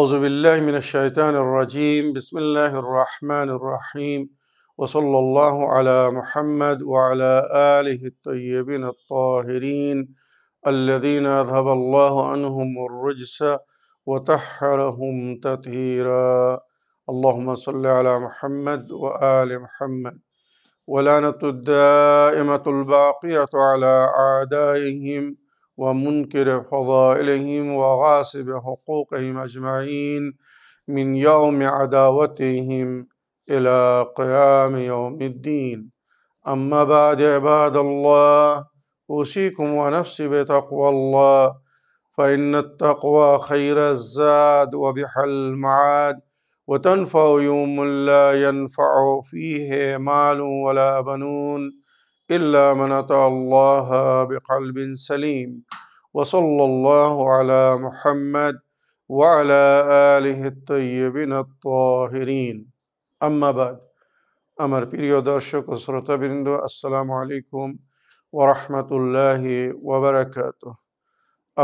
أعوذ بالله من الشيطان الرجيم بسم الله الرحمن الرحيم وصلى الله على محمد وعلى آله الطيبين الطاهرين الذين أذهب الله عنهم الرجس وتحرهم تطهيرا اللهم صل على محمد وآل محمد ولانة الدائمة الباقية على أعدائهم ومنكر فضائلهم وغاصب حقوقهم أجمعين من يوم عداوتهم إلى قيام يوم الدين أما بعد عباد الله أوصيكم ونفسي بتقوى الله فإن التقوى خير الزاد وبحل المعاد وتنفع يوم لا ينفع فيه مال ولا بنون إلا من أتى الله بقلب سليم وصلى الله على محمد وعلى آله الطيبين الطاهرين أما بعد আমার প্রিয় দর্শক ও শ্রোতাবৃন্দ আসসালামু আলাইকুম ওরহমতুল্লাহি ওবরাকাত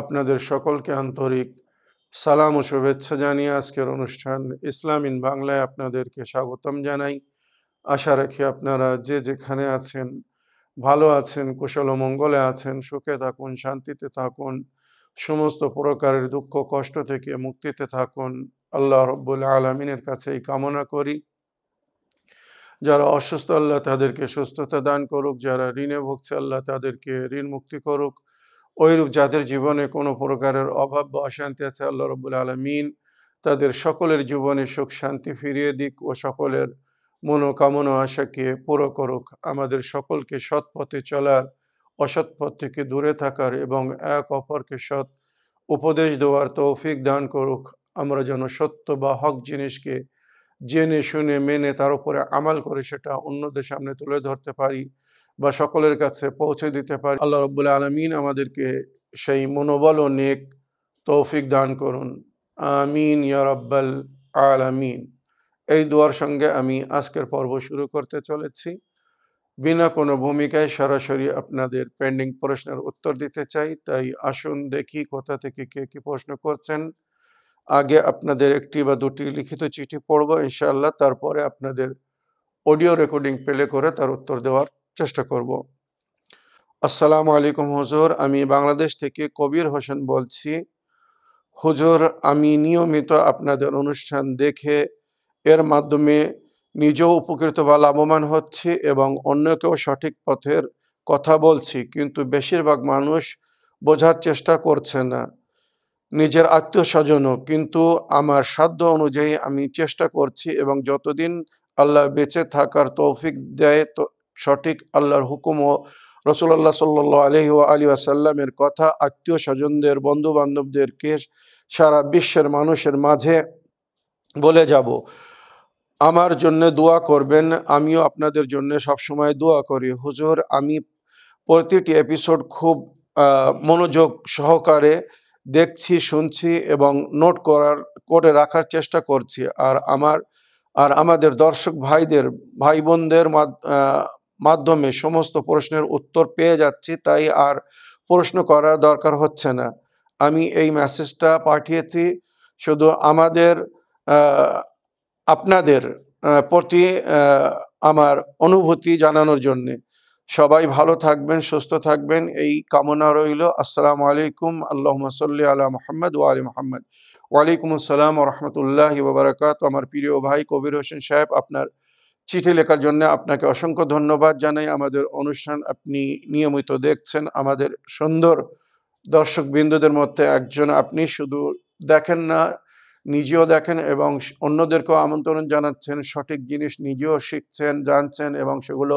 আপনাদের সকলকে আন্তরিক সালাম ও শুভেচ্ছা জানিয়ে আজকের অনুষ্ঠান ইসলাম ইন বাংলায় আপনাদেরকে স্বাগতম জানাই আশা রাখি আপনারা যে যেখানে আছেন ভালো আছেন কুশল মঙ্গলে আছেন সুখে থাকুন শান্তিতে থাকুন সমস্ত প্রকারের দুঃখ কষ্ট থেকে মুক্তিতে থাকুন আল্লাহ রব্বুল আলমিনের কাছে এই কামনা করি যারা অসুস্থ আল্লাহ তাদেরকে সুস্থতা দান করুক যারা ঋণে ভুগছে আল্লাহ তাদেরকে ঋণ মুক্তি করুক ওইরূপ যাদের জীবনে কোনো প্রকারের অভাব বা অশান্তি আছে আল্লাহ রব্বুল আলমিন তাদের সকলের জীবনে সুখ শান্তি ফিরিয়ে দিক ও সকলের মনোকামনা আশাকে পুরো করুক আমাদের সকলকে সৎ পথে চলার অসৎ পথ থেকে দূরে থাকার এবং এক অপরকে সৎ উপদেশ দেওয়ার তৌফিক দান করুক আমরা যেন সত্য বা হক জিনিসকে জেনে শুনে মেনে তার উপরে আমাল করে সেটা অন্যদের সামনে তুলে ধরতে পারি বা সকলের কাছে পৌঁছে দিতে পারি আল্লাহ রব্বুল আলমিন আমাদেরকে সেই মনোবল ও নেক তৌফিক দান করুন আমিন ইয়ারব্বাল আলামিন এই দোয়ার সঙ্গে আমি আজকের পর্ব শুরু করতে চলেছি বিনা কোনো ভূমিকায় সরাসরি আপনাদের পেন্ডিং প্রশ্নের উত্তর দিতে চাই তাই আসুন দেখি কোথা থেকে কে কী প্রশ্ন করছেন আগে আপনাদের একটি বা দুটি লিখিত চিঠি পড়ব ইনশাল্লাহ তারপরে আপনাদের অডিও রেকর্ডিং প্লে করে তার উত্তর দেওয়ার চেষ্টা করব আসসালামু আলাইকুম হুজুর আমি বাংলাদেশ থেকে কবির হোসেন বলছি হুজুর আমি নিয়মিত আপনাদের অনুষ্ঠান দেখে এর মাধ্যমে নিজেও উপকৃত বা লাভবান হচ্ছি এবং অন্যকেও সঠিক পথের কথা বলছি কিন্তু বেশিরভাগ মানুষ বোঝার চেষ্টা করছে না নিজের আত্মীয় স্বজনও কিন্তু আমার সাধ্য অনুযায়ী আমি চেষ্টা করছি এবং যতদিন আল্লাহ বেঁচে থাকার তৌফিক দেয় তো সঠিক আল্লাহর হুকুম ও রসুল্লাহ সাল্লু আলহি আলী আসাল্লামের কথা আত্মীয় স্বজনদের বন্ধু বান্ধবদেরকে সারা বিশ্বের মানুষের মাঝে বলে যাব আমার জন্য দোয়া করবেন আমিও আপনাদের জন্য সবসময় দোয়া করি হুজুর আমি প্রতিটি এপিসোড খুব মনোযোগ সহকারে দেখছি শুনছি এবং নোট করার করে রাখার চেষ্টা করছি আর আমার আর আমাদের দর্শক ভাইদের ভাই বোনদের মাধ্যমে সমস্ত প্রশ্নের উত্তর পেয়ে যাচ্ছি তাই আর প্রশ্ন করার দরকার হচ্ছে না আমি এই মেসেজটা পাঠিয়েছি শুধু আমাদের আপনাদের প্রতি আমার অনুভূতি জানানোর জন্যে সবাই ভালো থাকবেন সুস্থ থাকবেন এই কামনা রইল আসসালামু আলাইকুম আল্লাহ সাল্লি আলা মোহাম্মদ আলী মোহাম্মদ ওয়ালাইকুম আসসালাম রহমতুল্লাহ ইবরাকাত আমার প্রিয় ভাই কবির হোসেন সাহেব আপনার চিঠি লেখার জন্য আপনাকে অসংখ্য ধন্যবাদ জানাই আমাদের অনুষ্ঠান আপনি নিয়মিত দেখছেন আমাদের সুন্দর দর্শক বিন্দুদের মধ্যে একজন আপনি শুধু দেখেন না নিজেও দেখেন এবং অন্যদেরকেও আমন্ত্রণ জানাচ্ছেন সঠিক জিনিস নিজেও শিখছেন জানছেন এবং সেগুলো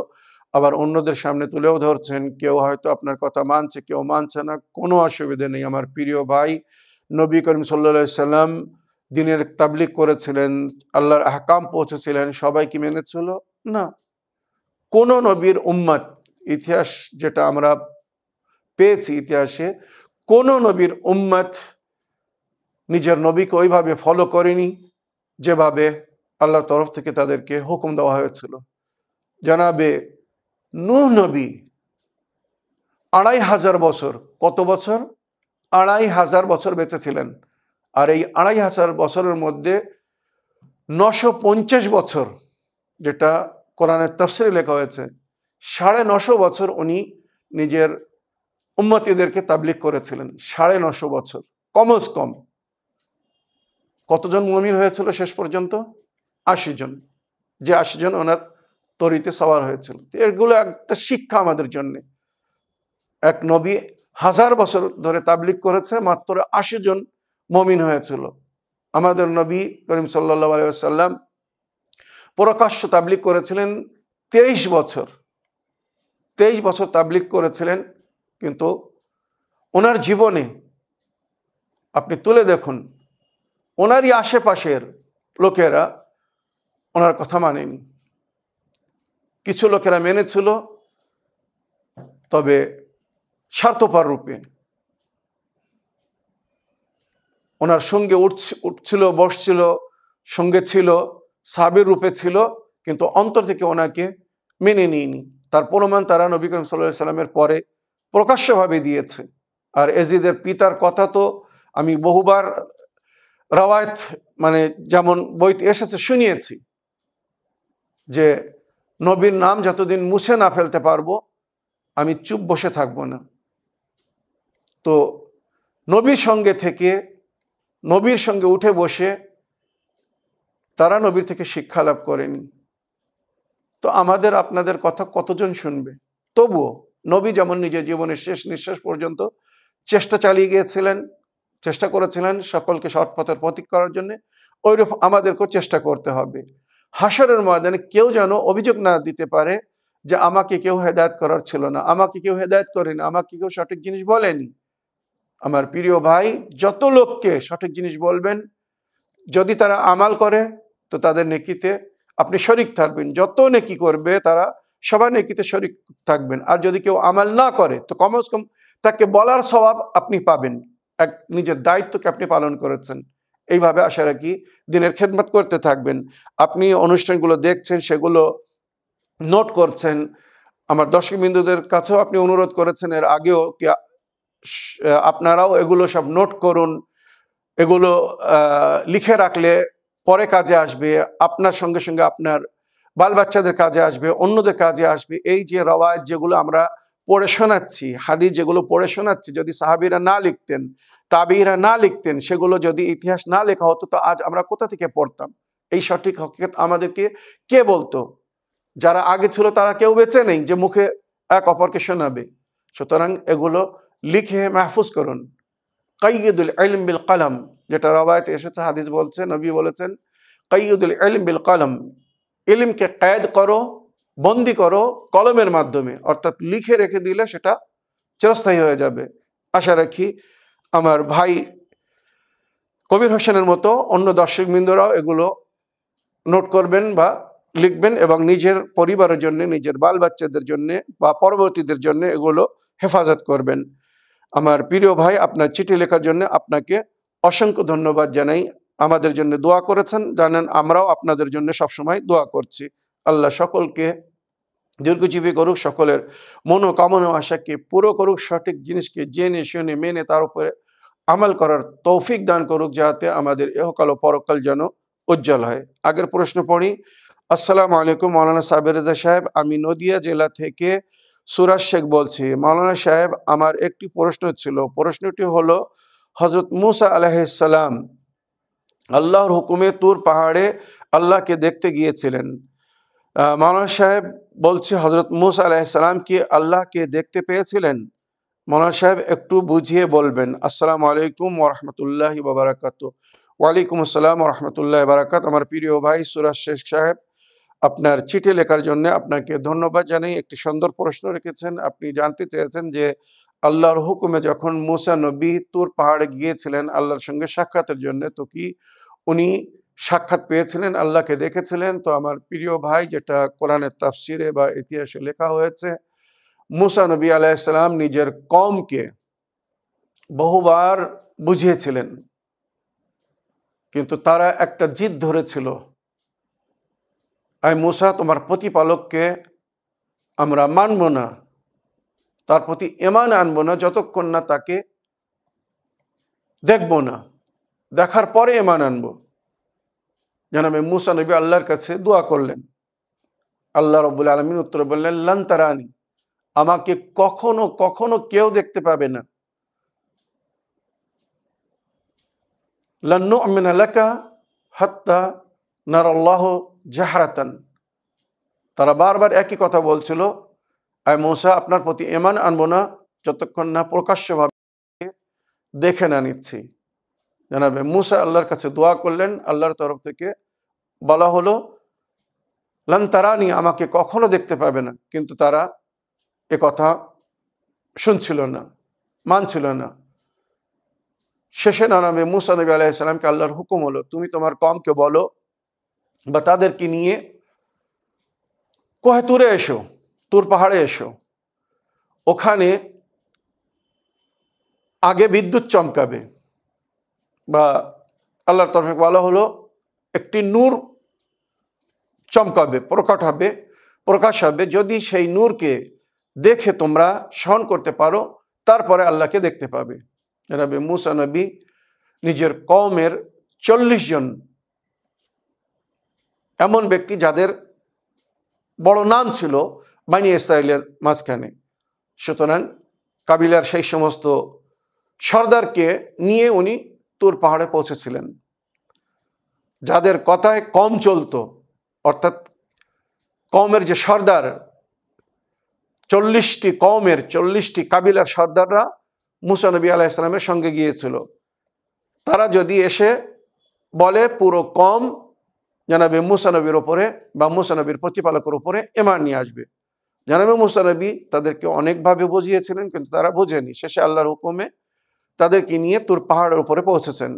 আবার অন্যদের সামনে তুলেও ধরছেন কেউ হয়তো আপনার কথা মানছে কেউ মানছে না কোনো অসুবিধে নেই আমার প্রিয় ভাই নবী করিম সাল্লা সাল্লাম দিনের তাবলিক করেছিলেন আল্লাহর আহকাম পৌঁছেছিলেন সবাই কি চল না কোনো নবীর উম্মত ইতিহাস যেটা আমরা পেয়েছি ইতিহাসে কোনো নবীর উম্মত নিজের নবীকে ওইভাবে ফলো করেনি যেভাবে আল্লাহর তরফ থেকে তাদেরকে হুকুম দেওয়া হয়েছিল জানাবে নূহ নবী আড়াই হাজার বছর কত বছর আড়াই হাজার বছর বেঁচেছিলেন আর এই আড়াই হাজার বছরের মধ্যে নশো পঞ্চাশ বছর যেটা কোরআনের তফসিরে লেখা হয়েছে সাড়ে নশো বছর উনি নিজের উন্মতিদেরকে তাবলিক করেছিলেন সাড়ে নশো বছর কমস কম কতজন মমিন হয়েছিল শেষ পর্যন্ত আশি জন যে আশি জন ওনার তরিতে সওয়ার হয়েছিল এগুলো একটা শিক্ষা আমাদের জন্য এক নবী হাজার বছর ধরে তাবলিক করেছে মাত্র আশি জন মমিন হয়েছিল আমাদের নবী করিম সাল্লা আলাইসাল্লাম প্রকাশ্য তাবলিক করেছিলেন তেইশ বছর তেইশ বছর তাবলিক করেছিলেন কিন্তু ওনার জীবনে আপনি তুলে দেখুন ওনারই আশেপাশের লোকেরা ওনার কথা মানেনি কিছু লোকেরা মেনেছিল তবে স্বার্থপর রূপে ওনার সঙ্গে উঠছে উঠছিল বসছিল সঙ্গে ছিল সাবের রূপে ছিল কিন্তু অন্তর থেকে ওনাকে মেনে নিইনি তার প্রমাণ তারা নবী করিম সাল্লাহ সাল্লামের পরে প্রকাশ্যভাবে দিয়েছে আর এজিদের পিতার কথা তো আমি বহুবার রাওয়ায়ত মানে যেমন বইতে এসেছে শুনিয়েছি যে নবীর নাম যতদিন মুছে না ফেলতে পারবো আমি চুপ বসে থাকবো না তো নবীর সঙ্গে থেকে নবীর সঙ্গে উঠে বসে তারা নবীর থেকে শিক্ষা লাভ করেনি তো আমাদের আপনাদের কথা কতজন শুনবে তবুও নবী যেমন নিজের জীবনের শেষ নিঃশ্বাস পর্যন্ত চেষ্টা চালিয়ে গিয়েছিলেন চেষ্টা করেছিলেন সকলকে সৎপথের প্রতীক করার জন্য ওইরূপ আমাদেরকেও চেষ্টা করতে হবে হাসরের ময়দানে কেউ যেন অভিযোগ না দিতে পারে যে আমাকে কেউ হেদায়ত করার ছিল না আমাকে কেউ হেদায়ত করেনি আমাকে কেউ সঠিক জিনিস বলেনি আমার প্রিয় ভাই যত লোককে সঠিক জিনিস বলবেন যদি তারা আমাল করে তো তাদের নেকিতে আপনি শরিক থাকবেন যত নেকি করবে তারা সবার নেকিতে শরিক থাকবেন আর যদি কেউ আমাল না করে তো কমস কম তাকে বলার স্বভাব আপনি পাবেন এক নিজের দায়িত্বকে আপনি পালন করেছেন এইভাবে আশা রাখি দিনের খেদমত করতে থাকবেন আপনি অনুষ্ঠানগুলো দেখছেন সেগুলো নোট করছেন আমার দর্শক বিন্দুদের কাছেও আপনি অনুরোধ করেছেন এর আগেও কি আপনারাও এগুলো সব নোট করুন এগুলো লিখে রাখলে পরে কাজে আসবে আপনার সঙ্গে সঙ্গে আপনার বাল বাচ্চাদের কাজে আসবে অন্যদের কাজে আসবে এই যে রওয়াজ যেগুলো আমরা পড়ে শোনাচ্ছি হাদিস যেগুলো পড়ে শোনাচ্ছি যদি সাহাবিরা না লিখতেন তাবিরা না লিখতেন সেগুলো যদি ইতিহাস না লেখা হতো তো আজ আমরা কোথা থেকে পড়তাম এই সঠিক হকিকত আমাদেরকে কে বলতো যারা আগে ছিল তারা কেউ বেঁচে নেই যে মুখে এক অপরকে শোনাবে সুতরাং এগুলো লিখে মাহফুজ করুন কাইয়দুল ইলম বিল কালাম যেটা রবায়ত এসেছে হাদিস বলছে নবী বলেছেন কাইয়দুল ইলম বিল কালাম এলিমকে কায়দ করো বন্দি করো কলমের মাধ্যমে অর্থাৎ লিখে রেখে দিলে সেটা চিরস্থায়ী হয়ে যাবে আশা রাখি আমার ভাই কবির হোসেনের মতো অন্য দর্শকবৃন্দরাও এগুলো নোট করবেন বা লিখবেন এবং নিজের পরিবারের জন্য নিজের বাল বাচ্চাদের জন্যে বা পরবর্তীদের জন্য এগুলো হেফাজত করবেন আমার প্রিয় ভাই আপনার চিঠি লেখার জন্য আপনাকে অসংখ্য ধন্যবাদ জানাই আমাদের জন্য দোয়া করেছেন জানেন আমরাও আপনাদের জন্য সবসময় দোয়া করছি আল্লাহ সকলকে দীর্ঘজীবী করুক সকলের মনোকামনা আশাকে পুরো করুক সঠিক জিনিসকে জেনে শুনে মেনে তার উপরে আমল করার তৌফিক দান করুক যাতে আমাদের এহকাল ও পরকাল যেন উজ্জ্বল হয় আগের প্রশ্ন পড়ি আসসালামু আলাইকুম মৌলানা সাবেরেদা সাহেব আমি নদিয়া জেলা থেকে সুরাজ শেখ বলছি মৌলানা সাহেব আমার একটি প্রশ্ন ছিল প্রশ্নটি হলো হজরত মুসা আলাহিসাল্লাম আল্লাহর হুকুমে তুর পাহাড়ে আল্লাহকে দেখতে গিয়েছিলেন মৌলানা সাহেব বলছে হজরত মুসা আলাইসালামকে আল্লাহকে দেখতে পেয়েছিলেন মৌলানা সাহেব একটু বুঝিয়ে বলবেন আসসালামু আলাইকুম ওরহমতুল্লাহ বারাকাত ওয়ালাইকুম আসসালাম ওরহমতুল্লাহ বারাকাত আমার প্রিয় ভাই সুরাজ শেখ সাহেব আপনার চিঠি লেখার জন্য আপনাকে ধন্যবাদ জানাই একটি সুন্দর প্রশ্ন রেখেছেন আপনি জানতে চেয়েছেন যে আল্লাহর হুকুমে যখন মুসা নবী তুর পাহাড়ে গিয়েছিলেন আল্লাহর সঙ্গে সাক্ষাতের জন্য তো কি উনি সাক্ষাৎ পেয়েছিলেন আল্লাহকে দেখেছিলেন তো আমার প্রিয় ভাই যেটা কোরআনের তাফসিরে বা ইতিহাসে লেখা হয়েছে মুসা নবী আলাইসালাম নিজের কমকে বহুবার বুঝিয়েছিলেন কিন্তু তারা একটা জিদ ধরেছিল আই মুসা তোমার প্রতিপালককে আমরা মানব না তার প্রতি এমান আনব না যতক্ষণ না তাকে দেখব না দেখার পরে এমান আনবো জানাবে মুসা নবী আল্লাহর কাছে দোয়া করলেন আল্লাহ রবুল আলমিন উত্তর বললেন লান্তারানি আমাকে কখনো কখনো কেউ দেখতে পাবে না লান্নু আমিন আলাকা হাত্তা নারল্লাহ জাহারাতান তারা বারবার একই কথা বলছিল আই মৌসা আপনার প্রতি এমান আনবো না যতক্ষণ না প্রকাশ্যভাবে দেখে না নিচ্ছি জানাবে মুসা আল্লাহর কাছে দোয়া করলেন আল্লাহর তরফ থেকে বলা হলো লান তারানি আমাকে কখনো দেখতে পাবে না কিন্তু তারা এ কথা শুনছিল না মানছিল না শেষে নানাবে মুসা নবী আলাইসালামকে আল্লাহর হুকুম হলো তুমি তোমার কমকে বলো বা তাদেরকে নিয়ে কোহে তুরে এসো তুর পাহাড়ে এসো ওখানে আগে বিদ্যুৎ চমকাবে বা আল্লাহর তরফে বলা হলো একটি নূর চমকাবে প্রকট হবে প্রকাশ হবে যদি সেই নূরকে দেখে তোমরা সহন করতে পারো তারপরে আল্লাহকে দেখতে পাবে জনাবে মুসা নবী নিজের কমের চল্লিশ জন এমন ব্যক্তি যাদের বড় নাম ছিল বানি ইসরায়েলের মাঝখানে সুতরাং কাবিলার সেই সমস্ত সর্দারকে নিয়ে উনি তোর পাহাড়ে পৌঁছেছিলেন যাদের কথায় কম চলত অর্থাৎ কমের যে সর্দার চল্লিশটি কমের চল্লিশটি কাবিলার সর্দাররা মুসানবী আলাহ ইসলামের সঙ্গে গিয়েছিল তারা যদি এসে বলে পুরো কম জানাবে মুসানবীর ওপরে বা মুসানবীর প্রতিপালকের ওপরে এমান নিয়ে আসবে জানাবে মুসানবী তাদেরকে অনেকভাবে বুঝিয়েছিলেন কিন্তু তারা বোঝেনি শেষে আল্লাহর হুকুমে তাদেরকে নিয়ে তোর পাহাড়ের উপরে পৌঁছেছেন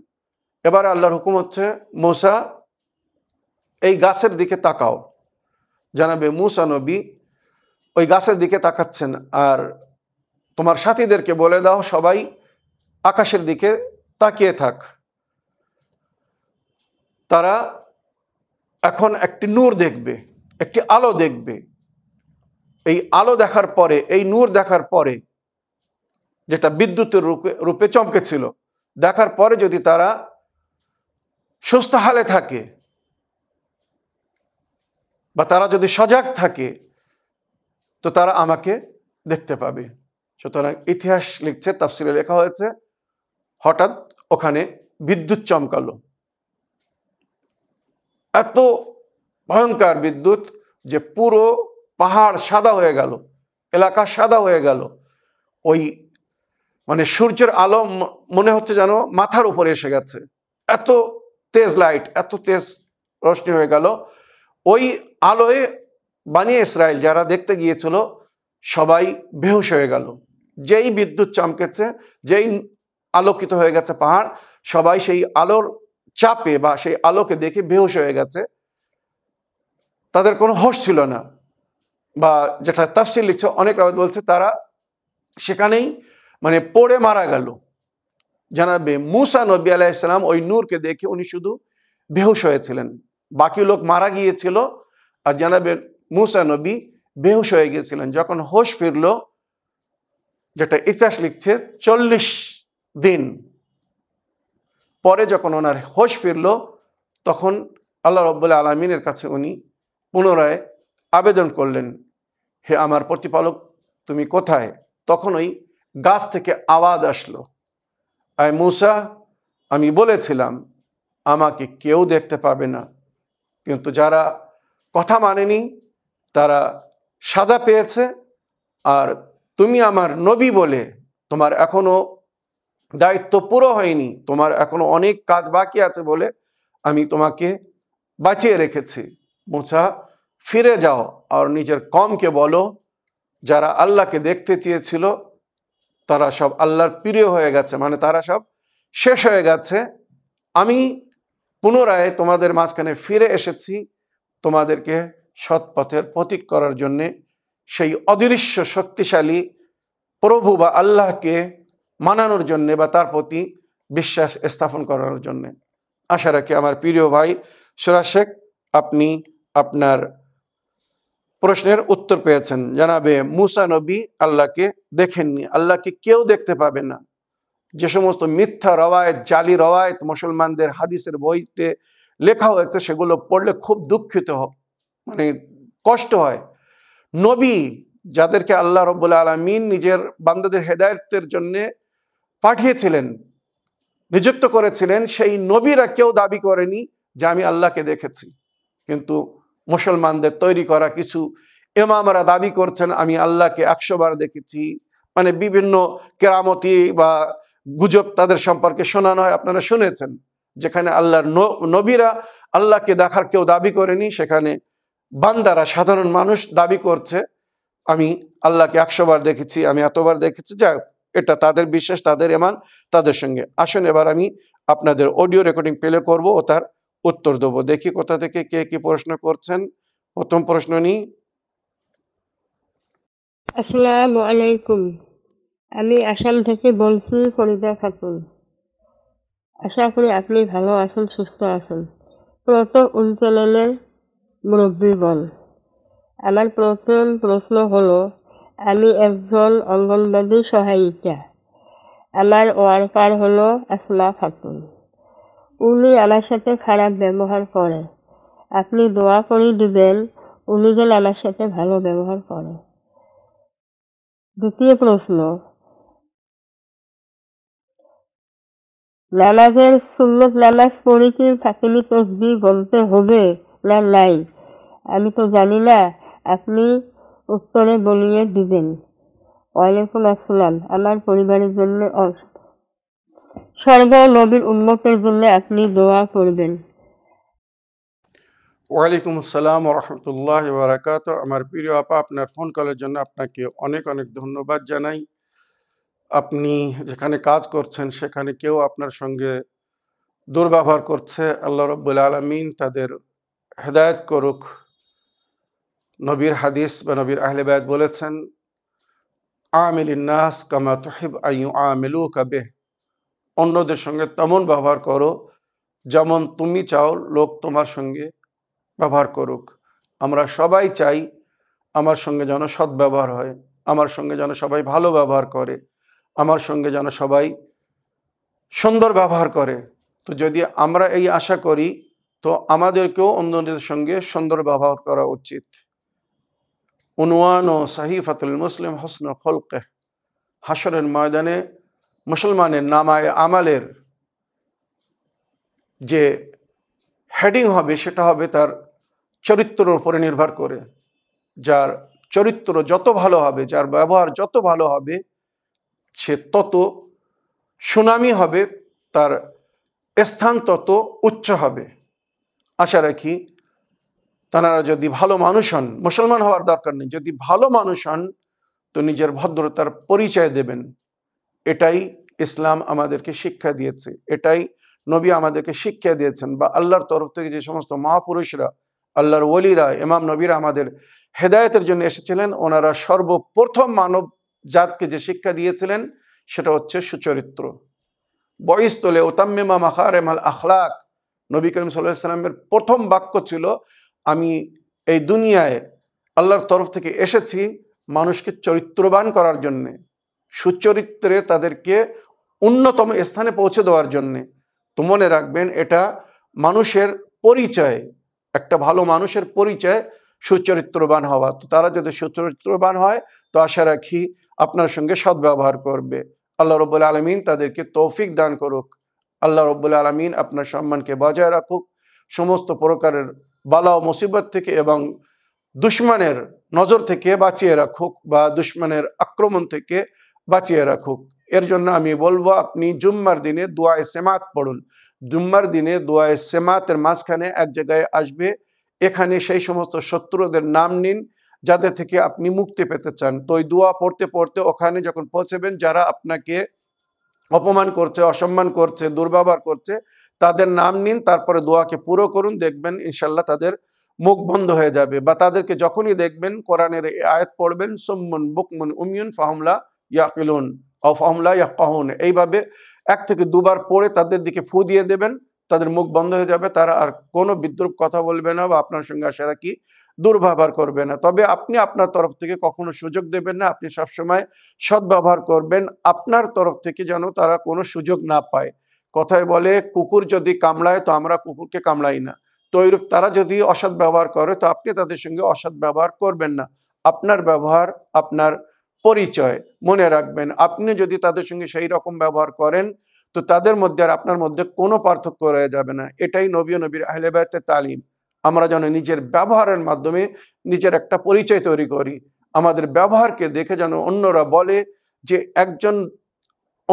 এবার আল্লাহর হুকুম হচ্ছে মোসা এই গাছের দিকে তাকাও জানাবে মুসা নবী ওই গাছের দিকে তাকাচ্ছেন আর তোমার সাথীদেরকে বলে দাও সবাই আকাশের দিকে তাকিয়ে থাক তারা এখন একটি নূর দেখবে একটি আলো দেখবে এই আলো দেখার পরে এই নূর দেখার পরে যেটা বিদ্যুতের রূপে রূপে চমকেছিল দেখার পরে যদি তারা সুস্থ হালে থাকে বা তারা যদি সজাগ থাকে তো তারা আমাকে দেখতে পাবে সুতরাং ইতিহাস লিখছে তাফসিলে লেখা হয়েছে হঠাৎ ওখানে বিদ্যুৎ চমকালো এত ভয়ঙ্কর বিদ্যুৎ যে পুরো পাহাড় সাদা হয়ে গেল এলাকা সাদা হয়ে গেল ওই মানে সূর্যের আলো মনে হচ্ছে যেন মাথার উপরে এসে গেছে এত তেজ লাইট এত তেজ রশ্মি হয়ে গেল ওই আলোয় বানিয়ে ইসরায়েল যারা দেখতে গিয়েছিল সবাই বেহস হয়ে গেল যেই বিদ্যুৎ চমকেছে যেই আলোকিত হয়ে গেছে পাহাড় সবাই সেই আলোর চাপে বা সেই আলোকে দেখে বেহস হয়ে গেছে তাদের কোনো হোস ছিল না বা যেটা তাফসিল লিখছে অনেক রাবত বলছে তারা সেখানেই মানে পড়ে মারা গেল জানাবে মুসা নবী ইসলাম ওই নূরকে দেখে উনি শুধু বেহুশ হয়েছিলেন বাকি লোক মারা গিয়েছিল আর জানাবে মুসা নবী বেহুশ হয়ে গিয়েছিলেন যখন হোশ ফিরল যেটা ইতিহাস লিখছে চল্লিশ দিন পরে যখন ওনার হোশ ফিরল তখন আল্লাহ রব্বুল আলমিনের কাছে উনি পুনরায় আবেদন করলেন হে আমার প্রতিপালক তুমি কোথায় তখন ওই গাছ থেকে আওয়াজ আসলো আয় মূসা আমি বলেছিলাম আমাকে কেউ দেখতে পাবে না কিন্তু যারা কথা মানেনি তারা সাজা পেয়েছে আর তুমি আমার নবী বলে তোমার এখনও দায়িত্ব পুরো হয়নি তোমার এখনও অনেক কাজ বাকি আছে বলে আমি তোমাকে বাঁচিয়ে রেখেছি মোছা ফিরে যাও আর নিজের কমকে বলো যারা আল্লাহকে দেখতে চেয়েছিল তারা সব আল্লাহর প্রিয় হয়ে গেছে মানে তারা সব শেষ হয়ে গেছে আমি পুনরায় তোমাদের মাঝখানে ফিরে এসেছি তোমাদেরকে সৎ পথের প্রতীক করার জন্যে সেই অদৃশ্য শক্তিশালী প্রভু বা আল্লাহকে মানানোর জন্যে বা তার প্রতি বিশ্বাস স্থাপন করানোর জন্যে আশা রাখি আমার প্রিয় ভাই সুরা শেখ আপনি আপনার প্রশ্নের উত্তর পেয়েছেন জানাবে মুসা নবী আল্লাহকে দেখেননি আল্লাহকে কেউ দেখতে পাবে না যে সমস্ত মিথ্যা রওয়ায়ত জালি রওয়ায়ত মুসলমানদের হাদিসের বইতে লেখা হয়েছে সেগুলো পড়লে খুব দুঃখিত মানে কষ্ট হয় নবী যাদেরকে আল্লাহ রব্বুল আলমিন নিজের বান্দাদের হেদায়তের জন্যে পাঠিয়েছিলেন নিযুক্ত করেছিলেন সেই নবীরা কেউ দাবি করেনি যে আমি আল্লাহকে দেখেছি কিন্তু মুসলমানদের তৈরি করা কিছু এমামরা দাবি করছেন আমি আল্লাহকে একশোবার দেখেছি মানে বিভিন্ন কেরামতি বা গুজব তাদের সম্পর্কে শোনানো হয় আপনারা শুনেছেন যেখানে আল্লাহর নবীরা আল্লাহকে দেখার কেউ দাবি করেনি সেখানে বান্দারা সাধারণ মানুষ দাবি করছে আমি আল্লাহকে একশোবার দেখেছি আমি এতবার দেখেছি যা এটা তাদের বিশ্বাস তাদের এমান তাদের সঙ্গে আসুন এবার আমি আপনাদের অডিও রেকর্ডিং প্লে করব ও তার উত্তর দেবো দেখি কোথা থেকে কে কি প্রশ্ন করছেন প্রথম প্রশ্ন নি আসসালামু আলাইকুম আমি আসাম থেকে বলছি ফরিদা খাতুন আশা করি আপনি ভালো আছেন সুস্থ আছেন প্রত মুরব্বী বল আমার প্রথম প্রশ্ন হলো আমি একজন অঙ্গনবাদী সহায়িকা আমার ওয়ার্কার হলো আসলা খাতুন উনি আমার সাথে খারাপ ব্যবহার করে আপনি দোয়া করে দিবেন উনি যেন আমার সাথে ভালো ব্যবহার করে দ্বিতীয় প্রশ্ন নামাজের সুন্নত নামাজ পড়ে কি ফাঁকিমি তসবি বলতে হবে না নাই আমি তো জানি না আপনি উত্তরে বলিয়ে দিবেন ওয়ালাইকুম আসসালাম আমার পরিবারের জন্য স্বর্গ নবীর উন্মতের জন্য আপনি দোয়া করবেন ওয়ালাইকুম আসসালাম রহমতুল্লাহ বারাকাত আমার প্রিয় আপা আপনার ফোন কলের জন্য আপনাকে অনেক অনেক ধন্যবাদ জানাই আপনি যেখানে কাজ করছেন সেখানে কেউ আপনার সঙ্গে দুর্ব্যবহার করছে আল্লাহ রব্বুল আলমিন তাদের হেদায়ত করুক নবীর হাদিস বা নবীর আহলেবায়ত বলেছেন আমিলিন নাস কামা তহিব আইউ আমিলু কাবেহ অন্যদের সঙ্গে তেমন ব্যবহার করো যেমন তুমি চাও লোক তোমার সঙ্গে ব্যবহার করুক আমরা সবাই চাই আমার সঙ্গে যেন সদ্ব্যবহার হয় আমার সঙ্গে যেন সবাই ভালো ব্যবহার করে আমার সঙ্গে যেন সবাই সুন্দর ব্যবহার করে তো যদি আমরা এই আশা করি তো আমাদেরকেও অন্যদের সঙ্গে সুন্দর ব্যবহার করা উচিত উনওয়ান ও সাহিফাতুল মুসলিম হসন খলকে হাসরের ময়দানে মুসলমানের নামায় আমালের যে হেডিং হবে সেটা হবে তার চরিত্রর উপরে নির্ভর করে যার চরিত্র যত ভালো হবে যার ব্যবহার যত ভালো হবে সে তত সুনামি হবে তার স্থান তত উচ্চ হবে আশা রাখি তারা যদি ভালো মানুষ হন মুসলমান হওয়ার দরকার নেই যদি ভালো মানুষ হন তো নিজের ভদ্রতার পরিচয় দেবেন এটাই ইসলাম আমাদেরকে শিক্ষা দিয়েছে এটাই নবী আমাদেরকে শিক্ষা দিয়েছেন বা আল্লাহর তরফ থেকে যে সমস্ত মহাপুরুষরা আল্লাহর ওলিরা ইমাম নবীরা আমাদের হেদায়তের জন্য এসেছিলেন ওনারা সর্বপ্রথম মানব জাতকে যে শিক্ষা দিয়েছিলেন সেটা হচ্ছে সুচরিত্র বয়স তোলে ওতাম্মিমা মাখার এমাল আখলাক নবী করিম সাল্লাহ প্রথম বাক্য ছিল আমি এই দুনিয়ায় আল্লাহর তরফ থেকে এসেছি মানুষকে চরিত্রবান করার জন্যে সুচরিত্রে তাদেরকে অন্যতম স্থানে পৌঁছে দেওয়ার জন্যে তো মনে রাখবেন এটা মানুষের পরিচয় একটা ভালো মানুষের পরিচয় সুচরিত্রবান হওয়া তো তারা যদি সুচরিত্রবান হয় তো আশা রাখি আপনার সঙ্গে সদ্ব্যবহার করবে আল্লাহ রব্বুল আলমিন তাদেরকে তৌফিক দান করুক আল্লাহ রব্বুল আলমিন আপনার সম্মানকে বজায় রাখুক সমস্ত প্রকারের বালা ও মুসিবত থেকে এবং দুশ্মনের নজর থেকে বাঁচিয়ে রাখুক বা দুশ্মনের আক্রমণ থেকে বাঁচিয়ে রাখুক এর জন্য আমি বলবো আপনি জুম্মার দিনে দোয়ায় সেমাত পড়ুন জুম্মার দিনে দোয়ায় সেমাতের মাঝখানে এক জায়গায় আসবে এখানে সেই সমস্ত শত্রুদের নাম নিন যাদের থেকে আপনি মুক্তি পেতে চান তো ওই দোয়া পড়তে পড়তে ওখানে যখন পৌঁছবেন যারা আপনাকে অপমান করছে অসম্মান করছে দুর্ব্যবহার করছে তাদের নাম নিন তারপরে দোয়াকে পুরো করুন দেখবেন ইনশাল্লাহ তাদের মুখ বন্ধ হয়ে যাবে বা তাদেরকে যখনই দেখবেন কোরআনের আয়াত পড়বেন সুম্মুন বুকমন উমিয়ন ফাহমলা ইয়াকিলুন অফ অমলা ইয়াকাহুন এইভাবে এক থেকে দুবার পড়ে তাদের দিকে ফু দিয়ে দেবেন তাদের মুখ বন্ধ হয়ে যাবে তারা আর কোনো বিদ্রুপ কথা বলবে না বা আপনার সঙ্গে আসারা কি দুর্ব্যবহার করবে না তবে আপনি আপনার তরফ থেকে কখনো সুযোগ দেবেন না আপনি সবসময় সদ্ব্যবহার করবেন আপনার তরফ থেকে যেন তারা কোনো সুযোগ না পায় কথায় বলে কুকুর যদি কামড়ায় তো আমরা কুকুরকে কামড়াই না তো এইরূপ তারা যদি অসৎ ব্যবহার করে তো আপনি তাদের সঙ্গে অসৎ ব্যবহার করবেন না আপনার ব্যবহার আপনার পরিচয় মনে রাখবেন আপনি যদি তাদের সঙ্গে সেই রকম ব্যবহার করেন তো তাদের মধ্যে আর আপনার মধ্যে কোনো পার্থক্য রয়ে যাবে না এটাই নবী নবীর আহলেবায়তের তালিম আমরা যেন নিজের ব্যবহারের মাধ্যমে নিজের একটা পরিচয় তৈরি করি আমাদের ব্যবহারকে দেখে যেন অন্যরা বলে যে একজন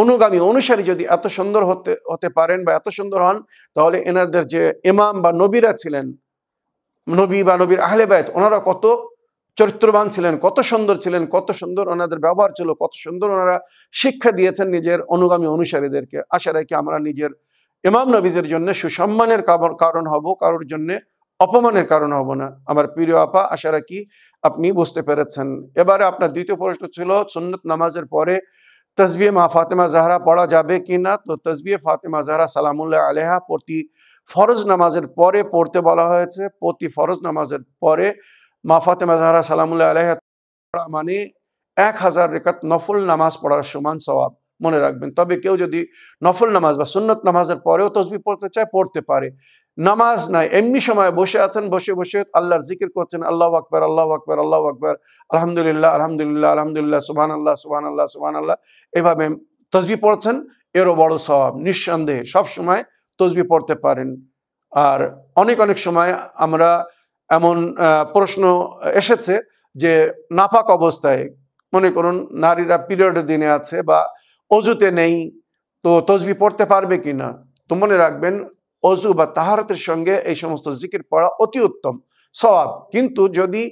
অনুগামী অনুসারী যদি এত সুন্দর হতে হতে পারেন বা এত সুন্দর হন তাহলে এনাদের যে ইমাম বা নবীরা ছিলেন নবী বা নবীর আহলেবায়ত ওনারা কত চরিত্রবান ছিলেন কত সুন্দর ছিলেন কত সুন্দর ওনাদের ব্যবহার ছিল কত সুন্দর ওনারা শিক্ষা দিয়েছেন নিজের অনুগামী অনুসারীদেরকে আশা রাখি আমরা নিজের ইমাম নবীদের জন্য সুসম্মানের কারণ হব কারোর জন্যে অপমানের কারণ হব না আমার প্রিয় আপা আশা রাখি আপনি বুঝতে পেরেছেন এবারে আপনার দ্বিতীয় প্রশ্ন ছিল সুন্নত নামাজের পরে তসবিয়ে মা ফাতেমা জাহরা পড়া যাবে কি না তো তসবিয়ে ফাতেমা জাহরা সালামুল্লাহ আলেহা প্রতি ফরজ নামাজের পরে পড়তে বলা হয়েছে প্রতি ফরজ নামাজের পরে মা ফাতেমা জাহারা সালামুল্লাহ আলহ পড়া মানে এক হাজার রেখাত নফল নামাজ পড়ার সমান স্বভাব মনে রাখবেন তবে কেউ যদি নফল নামাজ বা সুন্নত নামাজের পরেও তসবি পড়তে চায় পড়তে পারে নামাজ নাই এমনি সময় বসে আছেন বসে বসে আল্লাহর জিকির করছেন আল্লাহ আকবর আল্লাহ আকবর আল্লাহ আকবর আলহামদুলিল্লাহ আলহামদুলিল্লাহ আলহামদুলিল্লাহ সুবাহ আল্লাহ সুবাহ আল্লাহ সুবাহ আল্লাহ এভাবে তসবি পড়ছেন এরও বড় স্বভাব নিঃসন্দেহে সব সময় তসবি পড়তে পারেন আর অনেক অনেক সময় আমরা এমন প্রশ্ন এসেছে যে নাপাক অবস্থায় মনে করুন নারীরা পিরিয়ডের দিনে আছে বা অজুতে নেই তো তসবি পড়তে পারবে কি না তো মনে রাখবেন অজু বা তাহারাতের সঙ্গে এই সমস্ত জিকির পড়া অতি উত্তম স্বভাব কিন্তু যদি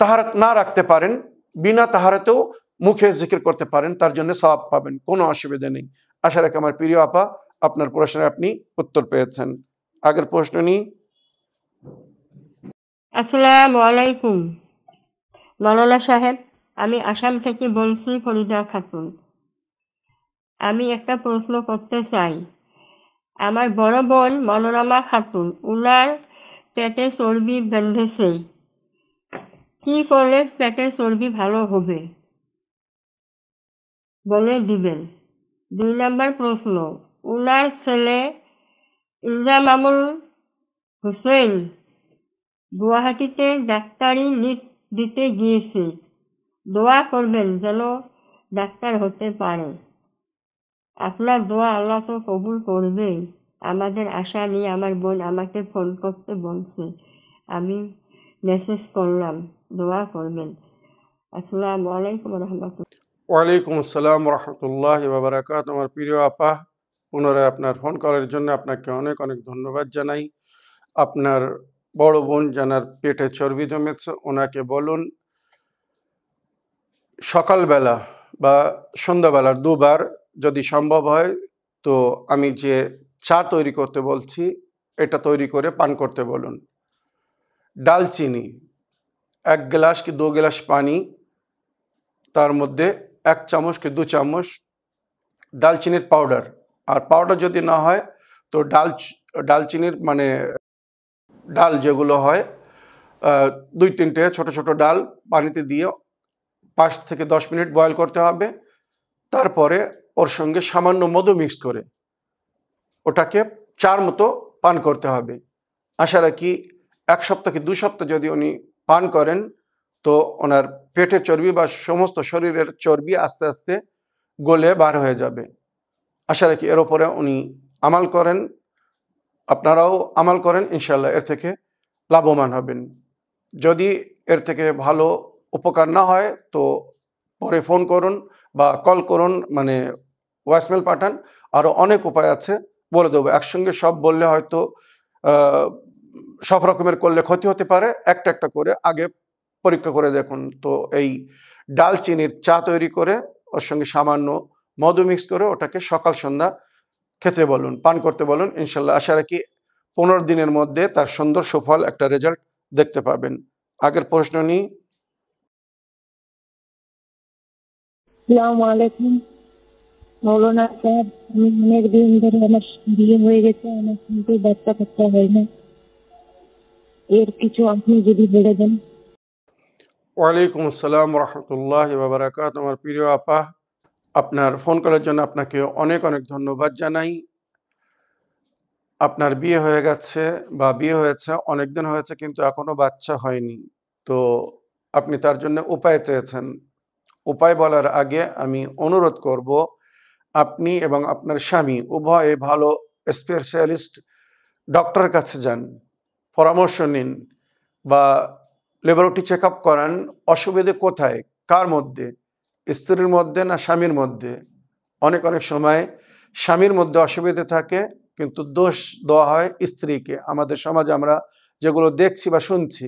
তাহারাত না রাখতে পারেন বিনা তাহারাতেও মুখে জিকির করতে পারেন তার জন্য স্বভাব পাবেন কোনো অসুবিধা নেই আশা রাখি আমার প্রিয় আপা আপনার প্রশ্নের আপনি উত্তর পেয়েছেন আগের প্রশ্ন নিয়ে আসসালামু আলাইকুম মালালা সাহেব আমি আসাম থেকে বলছি ফরিদা খাতুন আমি একটা প্রশ্ন করতে চাই আমার বড় বোন মনোরমা খাতুন উনার পেটে চর্বি বেঁধেছে কি করলে পেটের চর্বি ভালো হবে বলে দিবেন দুই নম্বর প্রশ্ন উনার ছেলে ইলজামামুল হুসেন গুয়াহাটিতে ডাক্তারি নিট দিতে গিয়েছি দোয়া করবেন যেন ডাক্তার হতে পারে আপনার দোয়া আল্লাহ তো কবুল করবেই আমাদের আশা নিয়ে আমার বোন আমাকে ফোন করতে বলছে আমি মেসেজ করলাম দোয়া করবেন আসসালামু আলাইকুম রহমতুল্লাহ ওয়ালাইকুম আসসালাম রহমতুল্লাহ বাবরাকাত আমার প্রিয় আপা পুনরায় আপনার ফোন করার জন্য আপনাকে অনেক অনেক ধন্যবাদ জানাই আপনার বড় বোন জানার পেটে চর্বি জমেছে ওনাকে বলুন সকালবেলা বা সন্ধ্যাবেলার দুবার যদি সম্ভব হয় তো আমি যে চা তৈরি করতে বলছি এটা তৈরি করে পান করতে বলুন ডালচিনি এক গ্লাস কি দু গ্লাস পানি তার মধ্যে এক চামচ কি দু চামচ ডালচিনির পাউডার আর পাউডার যদি না হয় তো ডাল ডালচিনির মানে ডাল যেগুলো হয় দুই তিনটে ছোট ছোট ডাল পানিতে দিয়ে পাঁচ থেকে দশ মিনিট বয়ল করতে হবে তারপরে ওর সঙ্গে সামান্য মধু মিক্স করে ওটাকে চার মতো পান করতে হবে আশা রাখি এক সপ্তাহ কি দু সপ্তাহ যদি উনি পান করেন তো ওনার পেটের চর্বি বা সমস্ত শরীরের চর্বি আস্তে আস্তে গলে বার হয়ে যাবে আশা রাখি এর ওপরে উনি আমাল করেন আপনারাও আমাল করেন ইনশাল্লাহ এর থেকে লাভবান হবেন যদি এর থেকে ভালো উপকার না হয় তো পরে ফোন করুন বা কল করুন মানে ভয়েসমেল পাঠান আরও অনেক উপায় আছে বলে দেবো একসঙ্গে সব বললে হয়তো সব রকমের করলে ক্ষতি হতে পারে একটা একটা করে আগে পরীক্ষা করে দেখুন তো এই ডালচিনির চা তৈরি করে ওর সঙ্গে সামান্য মধু মিক্স করে ওটাকে সকাল সন্ধ্যা খেতে বলুন পান করতে বলুন ইনশাল্লাহ আশা রাখি পনেরো দিনের মধ্যে তার সুন্দর সুফল একটা রেজাল্ট দেখতে পাবেন আগের প্রশ্ন নিই অনেক হয়ে গেছে বাচ্চা হয় না এর কিছু আপনি যদি বলে দেন ওয়ালাইকুম আসসালাম আমার প্রিয় আপা আপনার ফোন করার জন্য আপনাকে অনেক অনেক ধন্যবাদ জানাই আপনার বিয়ে হয়ে গেছে বা বিয়ে হয়েছে অনেক দিন হয়েছে কিন্তু এখনও বাচ্চা হয়নি তো আপনি তার জন্য উপায় চেয়েছেন উপায় বলার আগে আমি অনুরোধ করব আপনি এবং আপনার স্বামী উভয়ে ভালো স্পেশালিস্ট ডক্টরের কাছে যান পরামর্শ নিন বা লেবরেটরি চেক আপ করান অসুবিধে কোথায় কার মধ্যে স্ত্রীর মধ্যে না স্বামীর মধ্যে অনেক অনেক সময় স্বামীর মধ্যে অসুবিধে থাকে কিন্তু দোষ দেওয়া হয় স্ত্রীকে আমাদের সমাজে আমরা যেগুলো দেখছি বা শুনছি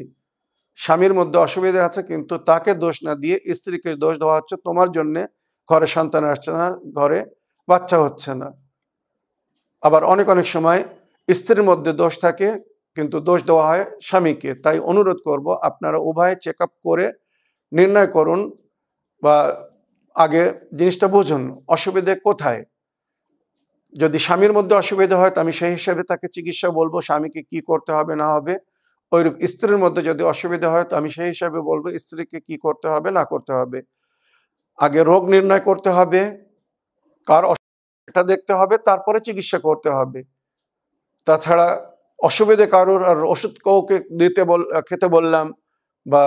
স্বামীর মধ্যে অসুবিধা আছে কিন্তু তাকে দোষ না দিয়ে স্ত্রীকে দোষ দেওয়া হচ্ছে তোমার জন্যে ঘরে সন্তান আসছে না ঘরে বাচ্চা হচ্ছে না আবার অনেক অনেক সময় স্ত্রীর মধ্যে দোষ থাকে কিন্তু দোষ দেওয়া হয় স্বামীকে তাই অনুরোধ করব আপনারা উভয়ে চেক করে নির্ণয় করুন বা আগে জিনিসটা বুঝুন অসুবিধে কোথায় যদি স্বামীর মধ্যে অসুবিধা হয় তো আমি সেই হিসাবে তাকে চিকিৎসা বলবো স্বামীকে কি করতে হবে না হবে ওইরূপ স্ত্রীর মধ্যে যদি অসুবিধা হয় তো আমি সেই হিসাবে বলবো স্ত্রীকে কি করতে হবে না করতে হবে আগে রোগ নির্ণয় করতে হবে কার অসুবিধা দেখতে হবে তারপরে চিকিৎসা করতে হবে তাছাড়া অসুবিধে কারোর আর ওষুধ কাউকে দিতে বল খেতে বললাম বা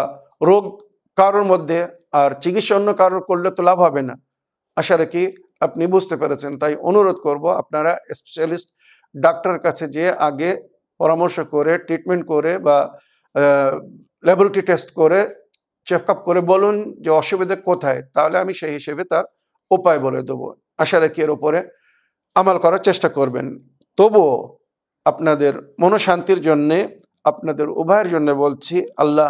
রোগ কারোর মধ্যে আর চিকিৎসা অন্য কারোর করলে তো লাভ হবে না আশা রাখি আপনি বুঝতে পেরেছেন তাই অনুরোধ করব আপনারা স্পেশালিস্ট ডাক্তার কাছে যে আগে পরামর্শ করে ট্রিটমেন্ট করে বা ল্যাবরেটরি টেস্ট করে চেক আপ করে বলুন যে অসুবিধা কোথায় তাহলে আমি সেই হিসেবে তার উপায় বলে দেবো আশা রাখি এর ওপরে আমাল করার চেষ্টা করবেন তবুও আপনাদের মনশান্তির জন্যে আপনাদের উভয়ের জন্য বলছি আল্লাহ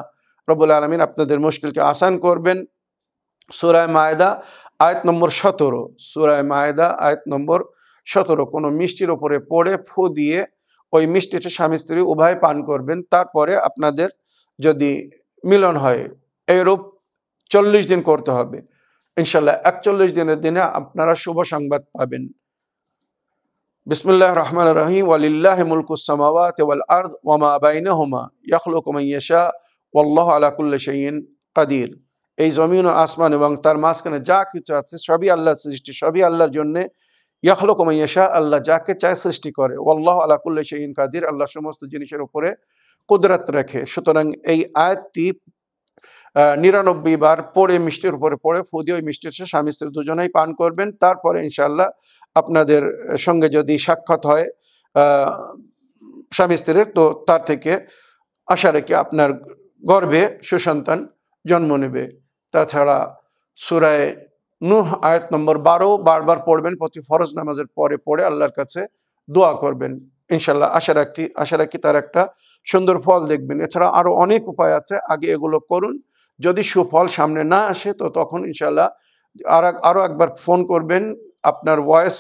রব্বুল আলমিন আপনাদের মুশকিলকে আসান করবেন সুরায় মায়দা আয়ত নম্বর সতেরো সুরায় মায়দা আয়ত নম্বর সতেরো কোনো মিষ্টির ওপরে পড়ে ফু দিয়ে ওই মিষ্টিটা স্বামী স্ত্রী উভয় পান করবেন তারপরে আপনাদের যদি মিলন হয় এইরূপ চল্লিশ দিন করতে হবে ইনশাল্লাহ একচল্লিশ দিনের দিনে আপনারা শুভ সংবাদ পাবেন বিসমুল্লাহ রহমান রহিম ওয়ালিল্লাহ মুলকুসামাওয়া তেওয়াল আর্দ ওমা বাইনা হোমা ইয়াখলুকুমাইয়াশা আল্লাহ আলাকুল্লা শহীন কাদির এই জমিন ও আসমান এবং তার মাঝখানে যা কিছু আছে সবই আল্লাহর সৃষ্টি সবই আল্লাহর জন্যে ইয়াখলক মাইয়াশা আল্লাহ যাকে চায় সৃষ্টি করে ওল্লাহ আলাকুল্লা শহীন কাদির আল্লাহ সমস্ত জিনিসের উপরে কুদরাত রাখে সুতরাং এই আয়াতটি নিরানব্বই বার পড়ে মিষ্টির উপরে পড়ে ফুদি ওই মিষ্টির সে স্বামী স্ত্রী দুজনেই পান করবেন তারপরে ইনশাল্লাহ আপনাদের সঙ্গে যদি সাক্ষাৎ হয় স্বামী স্ত্রীর তো তার থেকে আশা রেখে আপনার গর্ভে সুসন্তান জন্ম নেবে তাছাড়া সুরায় নুহ আয়াত নম্বর বারো বারবার পড়বেন প্রতি ফরজ নামাজের পরে পড়ে আল্লাহর কাছে দোয়া করবেন ইনশাল্লাহ আশা রাখি আশা রাখি তার একটা সুন্দর ফল দেখবেন এছাড়া আরও অনেক উপায় আছে আগে এগুলো করুন যদি সুফল সামনে না আসে তো তখন ইনশাল্লাহ আর আরও একবার ফোন করবেন আপনার ভয়েস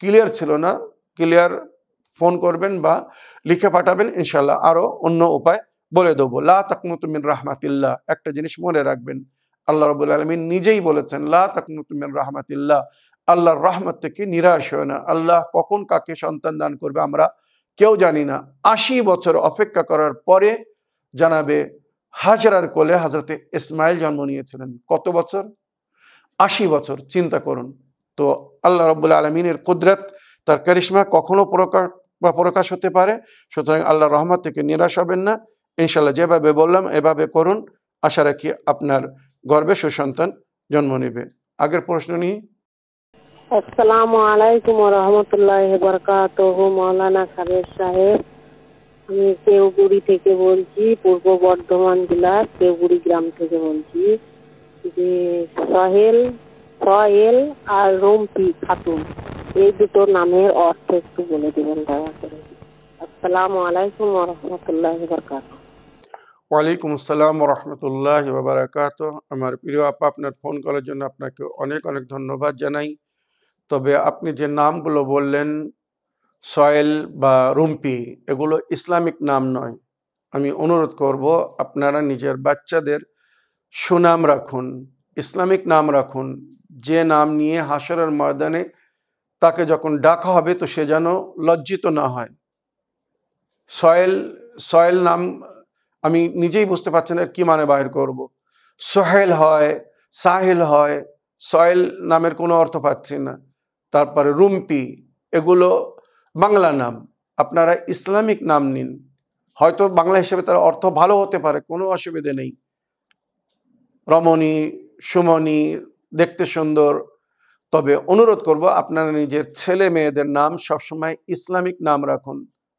ক্লিয়ার ছিল না ক্লিয়ার ফোন করবেন বা লিখে পাঠাবেন ইনশাল্লাহ আরও অন্য উপায় বলে দেবো লা তাকনুতুমিন রাহমাতিল্লাহ একটা জিনিস মনে রাখবেন আল্লাহ রবুল আলমিন নিজেই বলেছেন লা তাকনুতুমিন রাহমাতিল্লা আল্লাহর রহমত থেকে নিরাশ হয় না আল্লাহ কখন কাকে সন্তান দান করবে আমরা কেউ জানি না আশি বছর অপেক্ষা করার পরে জানাবে হাজরার কোলে হাজরতে ইসমাইল জন্ম নিয়েছিলেন কত বছর আশি বছর চিন্তা করুন তো আল্লাহ রব্বুল আলমিনের কুদরত তার কারিশ্মা কখনো প্রকাশ বা প্রকাশ হতে পারে সুতরাং আল্লাহ রহমত থেকে নিরাশ হবেন না ইনশাল্লাহ যেভাবে বললাম এভাবে করুন আশা রাখি আপনার গর্বে সুসন্তান জন্ম নেবে আগের প্রশ্ন নিয়ে আসসালামু আলাইকুম রহমতুল্লাহ বরকাত মৌলানা খাবের সাহেব আমি কেউগুড়ি থেকে বলছি পূর্ব বর্ধমান জেলার কেউগুড়ি গ্রাম থেকে বলছি যে সহেল সহেল আর রুমপি খাতুন এই দুটো নামের অর্থ একটু বলে দেবেন দয়া করে আসসালামু আলাইকুম রহমতুল্লাহ বরকাত ওয়ালাইকুম আসসালাম রহমতুল্লাহ বাবারাকাত আমার প্রিয় আপা আপনার ফোন করার জন্য আপনাকে অনেক অনেক ধন্যবাদ জানাই তবে আপনি যে নামগুলো বললেন সয়েল বা রুম্পি এগুলো ইসলামিক নাম নয় আমি অনুরোধ করব আপনারা নিজের বাচ্চাদের সুনাম রাখুন ইসলামিক নাম রাখুন যে নাম নিয়ে হাসরের ময়দানে তাকে যখন ডাকা হবে তো সে যেন লজ্জিত না হয় সয়েল সয়েল নাম আমি নিজেই বুঝতে পারছি না কি মানে বাহির করব। সোহেল হয় সাহেল হয় সয়েল নামের কোনো অর্থ পাচ্ছি না তারপরে রুম্পি এগুলো বাংলা নাম আপনারা ইসলামিক নাম নিন হয়তো বাংলা হিসেবে তার অর্থ ভালো হতে পারে কোনো অসুবিধে নেই রমণী সুমনি দেখতে সুন্দর তবে অনুরোধ করব আপনারা নিজের ছেলে মেয়েদের নাম সবসময় ইসলামিক নাম রাখুন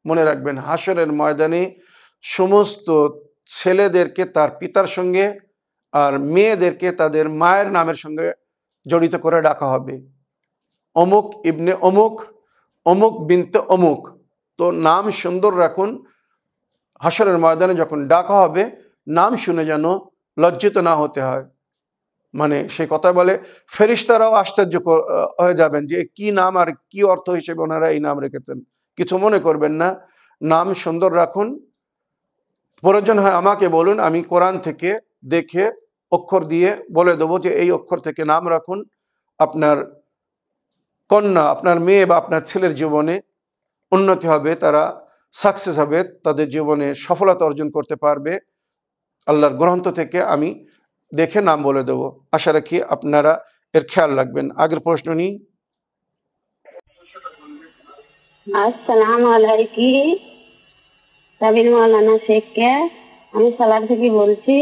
মনে রাখবেন হাসরের ময়দানে সমস্ত ছেলেদেরকে তার পিতার সঙ্গে আর মেয়েদেরকে তাদের মায়ের নামের সঙ্গে জড়িত করে ডাকা হবে অমুক ইবনে অমুক অমুক বিনতে অমুক তো নাম সুন্দর রাখুন হাসরের ময়দানে যখন ডাকা হবে নাম শুনে যেন লজ্জিত না হতে হয় মানে সে কথা বলে ফেরিস্তারাও আশ্চর্য হয়ে যাবেন যে কি নাম আর কি অর্থ হিসেবে ওনারা এই নাম রেখেছেন কিছু মনে করবেন না নাম সুন্দর রাখুন প্রয়োজন হয় আমাকে বলুন আমি কোরআন থেকে দেখে অক্ষর দিয়ে বলে দেবো যে এই অক্ষর থেকে নাম রাখুন আপনার কন্যা আপনার মেয়ে বা আপনার ছেলের জীবনে উন্নতি হবে তারা সাকসেস হবে তাদের জীবনে সফলতা অর্জন করতে পারবে আল্লাহর গ্রন্থ থেকে আমি দেখে নাম বলে দেবো আশা রাখি আপনারা এর খেয়াল রাখবেন আগের প্রশ্ন নিই আসসালামু আলাইকুম সাবির মৌলানা শেখকে আমি সালার থেকে বলছি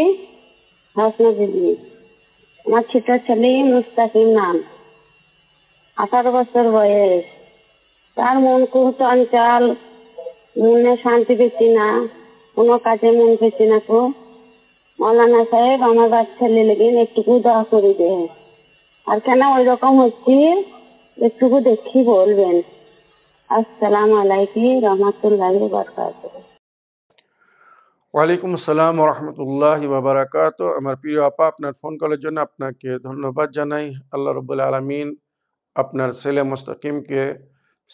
হাসনা দিদি আমার ছোট ছেলে মুস্তাকিম নাম আঠারো বছর বয়স তার মন খুব চঞ্চল মনে শান্তি পেছি না কোনো কাজে মন পেছি না কো মৌলানা সাহেব আমার বাচ্চা ছেলে লেগে একটুকু দোয়া করে দে আর কেন ওই রকম হচ্ছি একটুকু দেখি বলবেন আসসালাম আলাইকুম রহমতুল্লাহ বরকাত ওয়ালাইকুম আসসালাম রহমতুল্লাহ বাবারাকাত আমার প্রিয় আপা আপনার ফোন কলের জন্য আপনাকে ধন্যবাদ জানাই আল্লাহ রবুল্লা আলমিন আপনার ছেলে মুস্তাকিমকে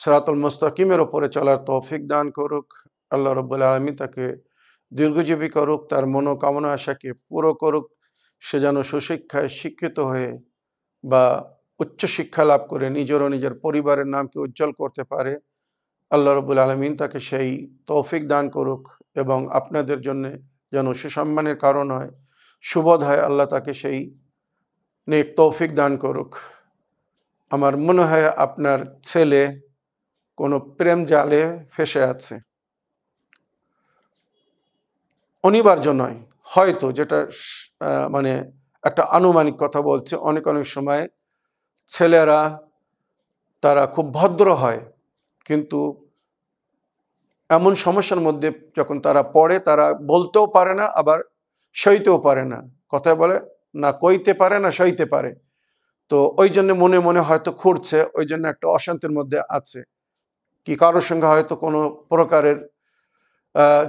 সরাতুল মুস্তাকিমের ওপরে চলার তৌফিক দান করুক আল্লাহ রবুল্লা আলমী তাকে দীর্ঘজীবী করুক তার মনোকামনা আশাকে পুরো করুক সে যেন সুশিক্ষায় শিক্ষিত হয়ে বা উচ্চশিক্ষা লাভ করে নিজের ও নিজের পরিবারের নামকে উজ্জ্বল করতে পারে আল্লাহ রবুল আলমিন তাকে সেই তৌফিক দান করুক এবং আপনাদের জন্যে যেন সুসম্মানের কারণ হয় সুবোধ হয় আল্লাহ তাকে সেই নেক তৌফিক দান করুক আমার মনে হয় আপনার ছেলে কোনো প্রেম জালে ফেসে আছে অনিবার্য নয় হয়তো যেটা মানে একটা আনুমানিক কথা বলছে অনেক অনেক সময় ছেলেরা তারা খুব ভদ্র হয় কিন্তু এমন সমস্যার মধ্যে যখন তারা পড়ে তারা বলতেও পারে না আবার সইতেও পারে না কথায় বলে না কইতে পারে না সইতে পারে তো ওই জন্য মনে মনে হয়তো খুঁড়ছে ওই জন্য একটা অশান্তির মধ্যে আছে কি কারোর সঙ্গে হয়তো কোনো প্রকারের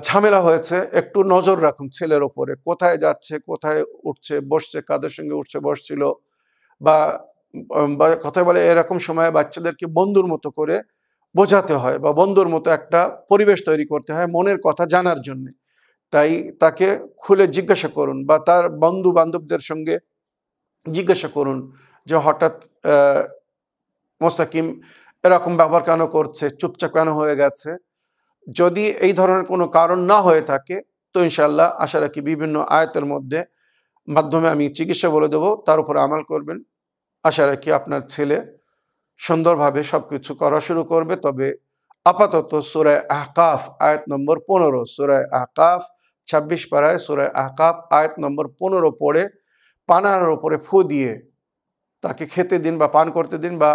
ঝামেলা হয়েছে একটু নজর রাখুন ছেলের ওপরে কোথায় যাচ্ছে কোথায় উঠছে বসছে কাদের সঙ্গে উঠছে বসছিল বা কথায় বলে এরকম সময়ে বাচ্চাদেরকে বন্ধুর মতো করে বোঝাতে হয় বা বন্ধুর মতো একটা পরিবেশ তৈরি করতে হয় মনের কথা জানার জন্যে তাই তাকে খুলে জিজ্ঞাসা করুন বা তার বন্ধু বান্ধবদের সঙ্গে জিজ্ঞাসা করুন যে হঠাৎ মোস্তাকিম এরকম ব্যবহার কেন করছে চুপচাপ কেন হয়ে গেছে যদি এই ধরনের কোনো কারণ না হয়ে থাকে তো ইনশাল্লাহ আশা রাখি বিভিন্ন আয়তের মধ্যে মাধ্যমে আমি চিকিৎসা বলে দেবো তার উপর আমাল করবেন আশা রাখি আপনার ছেলে সুন্দরভাবে সব কিছু করা শুরু করবে তবে আপাতত সুরায় আহকাফ আয়াত নম্বর পনেরো সুরায় আহকাফ ছাব্বিশ পাড়ায় সুরায় আহকাফ আয়াত নম্বর পনেরো পড়ে পানার ওপরে ফু দিয়ে তাকে খেতে দিন বা পান করতে দিন বা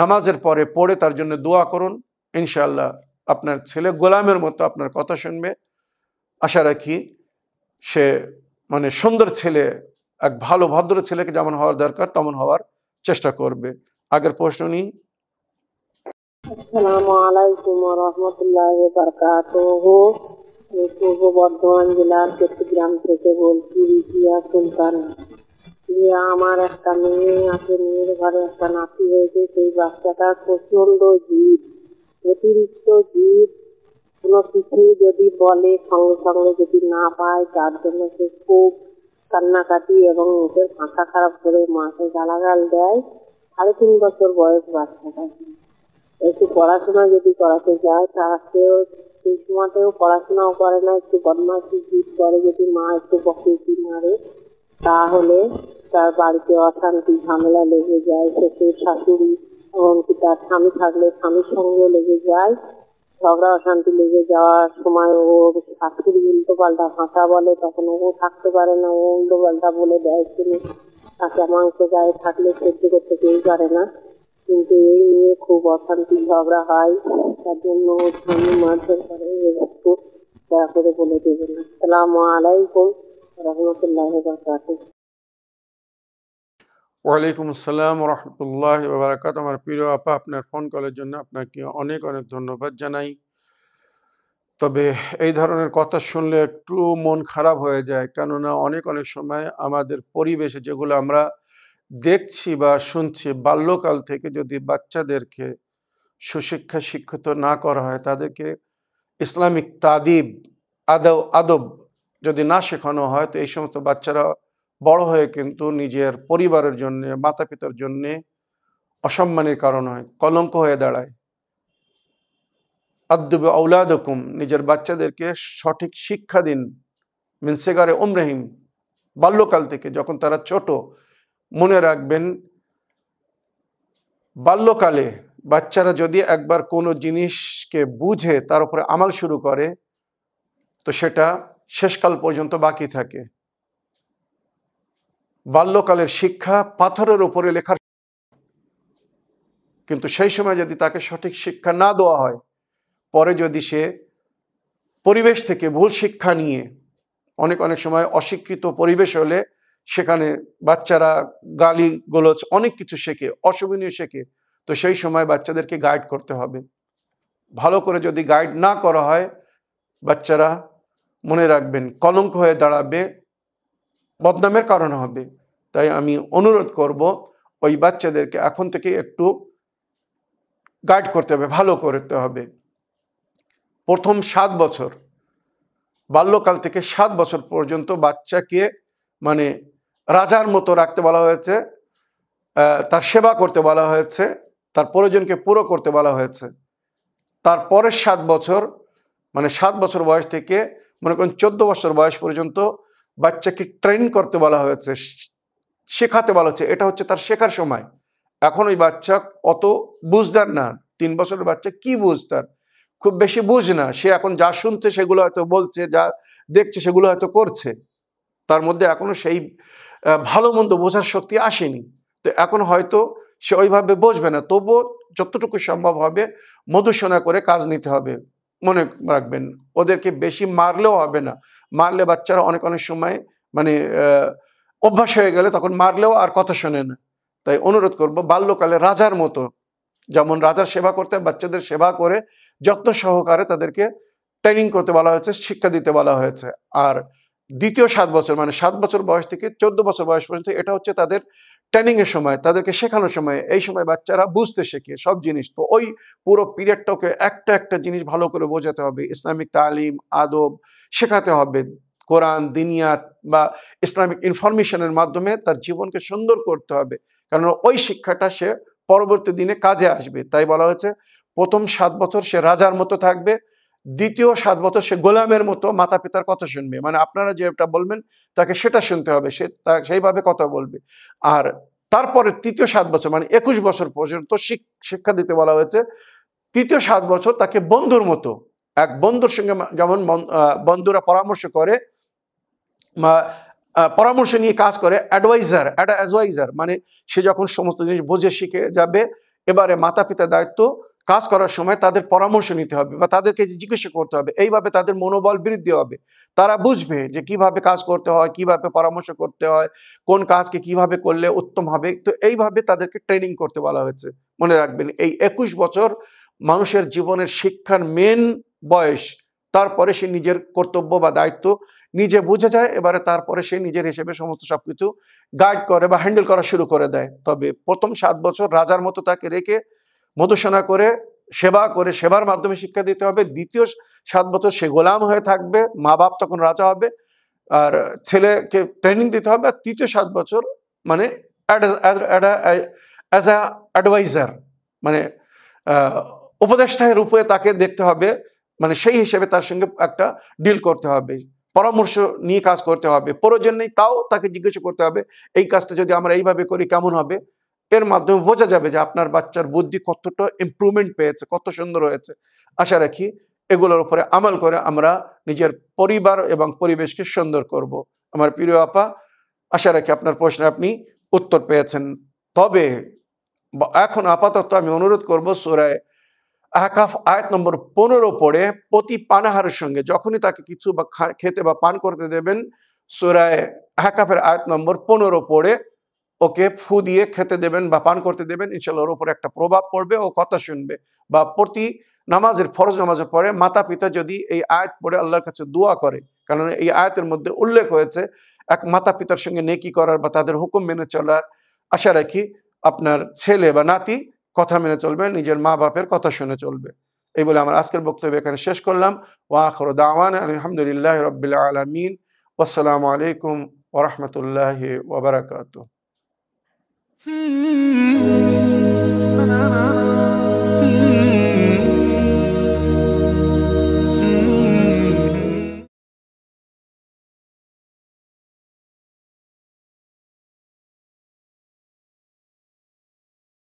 নামাজের পরে পড়ে তার জন্য দোয়া করুন ইনশাল্লাহ আপনার ছেলে গোলামের মতো আপনার কথা শুনবে আশা রাখি সে মানে সুন্দর ছেলে এক ভালো ভদ্র ছেলেকে যেমন হওয়ার দরকার তেমন হওয়ার চেষ্টা করবে আগের প্রশ্ন নি আসসালামু আলাইকুম পূর্ব বর্ধমান জেলার চট্টগ্রাম থেকে বলছি রিজিয়া ইয়ে সুলতান আমার একটা মেয়ে আছে মেয়ের ঘরে একটা নাতি হয়েছে সেই বাচ্চাটা অতিরিক্ত জীব কোনো কিছু যদি বলে সঙ্গে সঙ্গে যদি না পায় তার জন্য সে খুব কান্নাকাটি এবং ওদের ফাঁকা খারাপ করে মাকে গালাগাল দেয় সাড়ে তিন বছর বয়স বাচ্চাটা একটু পড়াশোনা যদি করাতে যায় তারা কেউ সেই সময়তেও পড়াশোনাও করে না একটু বদমাসি জিদ করে যদি মা একটু পকেটি মারে তাহলে তার বাড়িতে অশান্তি ঝামেলা লেগে যায় শ্বশুর শাশুড়ি এমনকি তার স্বামী থাকলে স্বামীর সঙ্গেও লেগে যায় ঝগড়া অশান্তি লেগে যাওয়ার সময় ও শাশুড়ি উল্টো পাল্টা ভাষা বলে তখন ও থাকতে পারে না ও উল্টো পাল্টা বলে দেয় শুনে কাঁচা মাংস গায়ে থাকলে সহ্য করতে কেউ পারে না কিন্তু এই নিয়ে খুব অশান্তি ঝগড়া হয় তার জন্য ওর স্বামী মারধর করে একটু দয়া করে বলে দেবেন সালাম আলাইকুম রহমতুল্লাহ বাকাত ওয়ালাইকুম আসসালাম রহমতুল্লাহ বাবরাকাত আমার প্রিয় আপা আপনার ফোন কলের জন্য আপনাকে অনেক অনেক ধন্যবাদ জানাই তবে এই ধরনের কথা শুনলে একটু মন খারাপ হয়ে যায় কেননা অনেক অনেক সময় আমাদের পরিবেশে যেগুলো আমরা দেখছি বা শুনছি বাল্যকাল থেকে যদি বাচ্চাদেরকে সুশিক্ষা শিক্ষিত না করা হয় তাদেরকে ইসলামিক তাদিব আদব আদব যদি না শেখানো হয় তো এই সমস্ত বাচ্চারা বড় হয়ে কিন্তু নিজের পরিবারের জন্যে মাতা পিতার জন্যে অসম্মানের কারণ হয় কলঙ্ক হয়ে দাঁড়ায় আদ্দুবে ঔলাদকুম নিজের বাচ্চাদেরকে সঠিক শিক্ষা দিন মিনসেগারে ওমরাহিম বাল্যকাল থেকে যখন তারা ছোট মনে রাখবেন বাল্যকালে বাচ্চারা যদি একবার কোনো জিনিসকে বুঝে তার উপরে আমাল শুরু করে তো সেটা শেষকাল পর্যন্ত বাকি থাকে বাল্যকালের শিক্ষা পাথরের উপরে লেখার কিন্তু সেই সময় যদি তাকে সঠিক শিক্ষা না দেওয়া হয় পরে যদি সে পরিবেশ থেকে ভুল শিক্ষা নিয়ে অনেক অনেক সময় অশিক্ষিত পরিবেশ হলে সেখানে বাচ্চারা গালি গোলচ অনেক কিছু শেখে অশোভনীয় শেখে তো সেই সময় বাচ্চাদেরকে গাইড করতে হবে ভালো করে যদি গাইড না করা হয় বাচ্চারা মনে রাখবেন কলঙ্ক হয়ে দাঁড়াবে বদনামের কারণ হবে তাই আমি অনুরোধ করব ওই বাচ্চাদেরকে এখন থেকে একটু গাইড করতে হবে ভালো করতে হবে প্রথম সাত বছর বাল্যকাল থেকে সাত বছর পর্যন্ত বাচ্চাকে মানে রাজার মতো রাখতে বলা হয়েছে তার সেবা করতে বলা হয়েছে তার প্রয়োজনকে পুরো করতে বলা হয়েছে তার পরের সাত বছর মানে সাত বছর বয়স থেকে মনে করেন চোদ্দ বছর বয়স পর্যন্ত বাচ্চাকে ট্রেন করতে বলা হয়েছে শেখাতে বলা হচ্ছে এটা হচ্ছে তার শেখার সময় এখন ওই বাচ্চা অত বুঝতেন না তিন বছরের বাচ্চা কি বুঝতার খুব বেশি বুঝ না সে এখন যা শুনছে সেগুলো হয়তো বলছে যা দেখছে সেগুলো হয়তো করছে তার মধ্যে এখনও সেই ভালো মন্দ বোঝার শক্তি আসেনি তো এখন হয়তো সে ওইভাবে বসবে না তবুও যতটুকু সম্ভব হবে মধুসোনা করে কাজ নিতে হবে মনে রাখবেন ওদেরকে বেশি মারলেও হবে না মারলে বাচ্চারা অনেক অনেক সময় মানে অভ্যাস হয়ে গেলে তখন মারলেও আর কথা শোনে না তাই অনুরোধ করব বাল্যকালে রাজার মতো যেমন রাজার সেবা করতে বাচ্চাদের সেবা করে যত্ন সহকারে তাদেরকে ট্রেনিং করতে বলা হয়েছে শিক্ষা দিতে বলা হয়েছে আর দ্বিতীয় সাত বছর মানে সাত বছর বয়স থেকে চোদ্দ বছর বয়স পর্যন্ত এটা হচ্ছে তাদের ট্রেনিংয়ের সময় তাদেরকে শেখানোর সময় এই সময় বাচ্চারা বুঝতে শেখে সব জিনিস তো ওই পুরো পিরিয়ডটাকে একটা একটা জিনিস ভালো করে বোঝাতে হবে ইসলামিক তালিম আদব শেখাতে হবে কোরআন দিনিয়াত বা ইসলামিক ইনফরমেশনের মাধ্যমে তার জীবনকে সুন্দর করতে হবে কারণ ওই শিক্ষাটা সে পরবর্তী দিনে কাজে আসবে তাই বলা হয়েছে প্রথম সাত বছর সে রাজার মতো থাকবে দ্বিতীয় সাত বছর সে গোলামের মতো মাতা পিতার কথা শুনবে মানে আপনারা যেটা বলবেন তাকে সেটা শুনতে হবে সে তা সেইভাবে কথা বলবে আর তারপরে তৃতীয় সাত বছর মানে একুশ বছর পর্যন্ত শিক্ষা দিতে বলা হয়েছে তৃতীয় সাত বছর তাকে বন্ধুর মতো এক বন্ধুর সঙ্গে যেমন বন্ধুরা পরামর্শ করে পরামর্শ নিয়ে কাজ করে অ্যাডভাইজার অ্যাড অ্যাডভাইজার মানে সে যখন সমস্ত জিনিস বোঝে শিখে যাবে এবারে মাতা পিতার দায়িত্ব কাজ করার সময় তাদের পরামর্শ নিতে হবে বা তাদেরকে জিজ্ঞাসা করতে হবে এইভাবে তাদের মনোবল বৃদ্ধি হবে তারা বুঝবে যে কিভাবে কাজ করতে হয় কিভাবে পরামর্শ করতে হয় কোন কাজকে কিভাবে করলে উত্তম হবে তো এইভাবে তাদেরকে ট্রেনিং করতে বলা হয়েছে মনে রাখবেন এই একুশ বছর মানুষের জীবনের শিক্ষার মেন বয়স তারপরে সে নিজের কর্তব্য বা দায়িত্ব নিজে বুঝে যায় এবারে তারপরে সে নিজের হিসেবে সমস্ত সব কিছু গাইড করে বা হ্যান্ডেল করা শুরু করে দেয় তবে প্রথম সাত বছর রাজার মতো তাকে রেখে মধুসেনা করে সেবা করে সেবার মাধ্যমে শিক্ষা দিতে হবে দ্বিতীয় সাত বছর সে গোলাম হয়ে থাকবে মা বাপ তখন রাজা হবে আর ছেলেকে ট্রেনিং দিতে হবে আর তৃতীয় সাত বছর মানে অ্যাজ অ্যাডভাইজার মানে উপদেষ্টায় রূপে তাকে দেখতে হবে মানে সেই হিসেবে তার সঙ্গে একটা ডিল করতে হবে পরামর্শ নিয়ে কাজ করতে হবে প্রয়োজন নেই তাও তাকে জিজ্ঞাসা করতে হবে এই কাজটা যদি আমরা এইভাবে করি কেমন হবে এর মাধ্যমে বোঝা যাবে যে আপনার বাচ্চার বুদ্ধি কতটা ইম্প্রুভমেন্ট পেয়েছে কত সুন্দর হয়েছে আশা রাখি এগুলোর উপরে আমল করে আমরা নিজের পরিবার এবং পরিবেশকে সুন্দর করব। আমার প্রিয় আপা আশা রাখি আপনার প্রশ্নে আপনি উত্তর পেয়েছেন তবে এখন আপাতত আমি অনুরোধ করব সোরায় আকাফ আয়াত নম্বর পনেরো পড়ে প্রতি পানাহারের সঙ্গে যখনই তাকে কিছু বা খেতে বা পান করতে দেবেন সুরায় আহকাফের আয়াত নম্বর পনেরো পড়ে ওকে ফু দিয়ে খেতে দেবেন বা পান করতে দেবেন ইনশাল্লাহ ওর উপরে একটা প্রভাব পড়বে ও কথা শুনবে বা প্রতি নামাজের ফরজ নামাজের পরে মাতা পিতা যদি এই আয়াত পড়ে আল্লাহর কাছে দোয়া করে কারণ এই আয়াতের মধ্যে উল্লেখ হয়েছে এক মাতা পিতার সঙ্গে নেকি করার বা তাদের হুকুম মেনে চলার আশা রাখি আপনার ছেলে বা নাতি কথা মেনে চলবে নিজের মা বাপের কথা শুনে চলবে এই বলে আমার আজকের বক্তব্য এখানে শেষ করলাম ওয়াখর দাওয়ান আলহামদুলিল্লাহ রবিল্লা আলমিন আসসালামু আলাইকুম ওরহমতুল্লাহ ওবরাকাত Hmm.